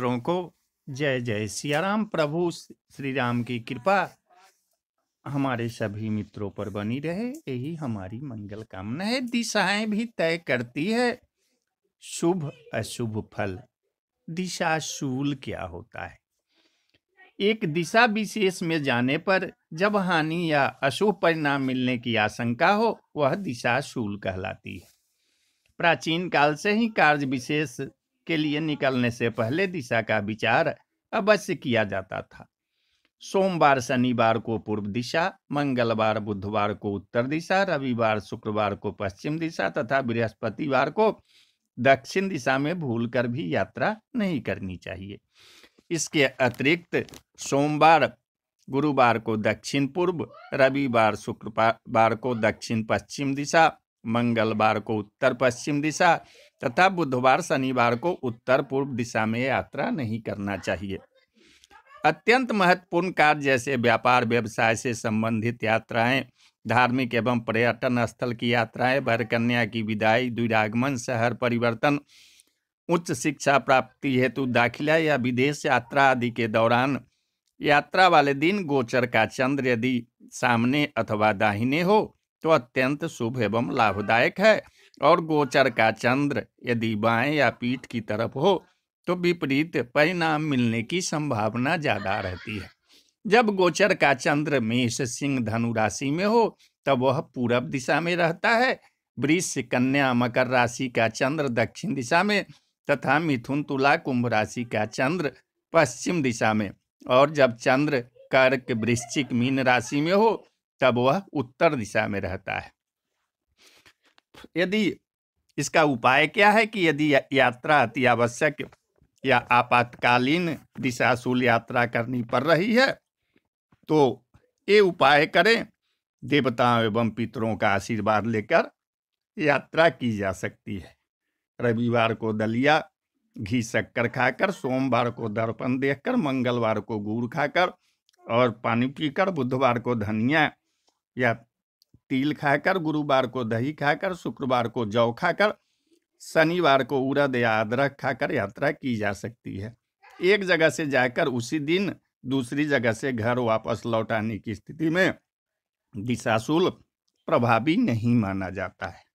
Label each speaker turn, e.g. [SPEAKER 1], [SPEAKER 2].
[SPEAKER 1] मित्रों को जय जय सियाराम प्रभु श्री राम की कृपा हमारे सभी मित्रों पर बनी रहे यही हमारी मंगल कामना है दिशाएं भी तय करती है शुभ अशुभ फल दिशा शूल क्या होता है एक दिशा विशेष में जाने पर जब हानि या अशुभ परिणाम मिलने की आशंका हो वह दिशा शूल कहलाती है प्राचीन काल से ही कार्य विशेष के लिए निकलने से पहले दिशा का विचार अवश्य किया जाता था सोमवार शनिवार को पूर्व दिशा मंगलवार बुधवार को उत्तर दिशा रविवार शुक्रवार को पश्चिम दिशा तथा बृहस्पतिवार को दक्षिण दिशा में भूलकर भी यात्रा नहीं करनी चाहिए इसके अतिरिक्त सोमवार गुरुवार को दक्षिण पूर्व रविवार शुक्रवार को दक्षिण पश्चिम दिशा मंगलवार को उत्तर पश्चिम दिशा तथा बुधवार शनिवार को उत्तर पूर्व दिशा में यात्रा नहीं करना चाहिए अत्यंत महत्वपूर्ण कार्य जैसे व्यापार व्यवसाय से संबंधित यात्राएं धार्मिक एवं पर्यटन स्थल की यात्राएं भरकन्या की विदाई दुरागमन शहर परिवर्तन उच्च शिक्षा प्राप्ति हेतु दाखिला या विदेश यात्रा आदि के दौरान यात्रा वाले दिन गोचर का चंद्र यदि सामने अथवा दाहिने हो तो अत्यंत शुभ एवं लाभदायक है और गोचर का चंद्र यदि बाएं या पीठ की तरफ हो तो विपरीत परिणाम मिलने की संभावना ज्यादा रहती है जब गोचर का चंद्र मेष सिंह धनु राशि में हो तब वह पूरब दिशा में रहता है वृक्ष कन्या मकर राशि का चंद्र दक्षिण दिशा में तथा मिथुन तुला कुंभ राशि का चंद्र पश्चिम दिशा में और जब चंद्र कर्क वृश्चिक मीन राशि में हो तब वह उत्तर दिशा में रहता है यदि इसका उपाय क्या है कि यदि यात्रा अति आवश्यक या आपातकालीन दिशाशूल यात्रा करनी पड़ रही है तो ये उपाय करें देवताओं एवं पितरों का आशीर्वाद लेकर यात्रा की जा सकती है रविवार को दलिया घी शक्कर खाकर सोमवार को दर्पण देखकर मंगलवार को गुड़ खाकर और पानी पीकर बुधवार को धनिया या तिल खाकर गुरुवार को दही खाकर शुक्रवार को जौ खाकर शनिवार को उड़द या अदरक खाकर यात्रा की जा सकती है एक जगह से जाकर उसी दिन दूसरी जगह से घर वापस लौट आने की स्थिति में दिशाशुल प्रभावी नहीं माना जाता है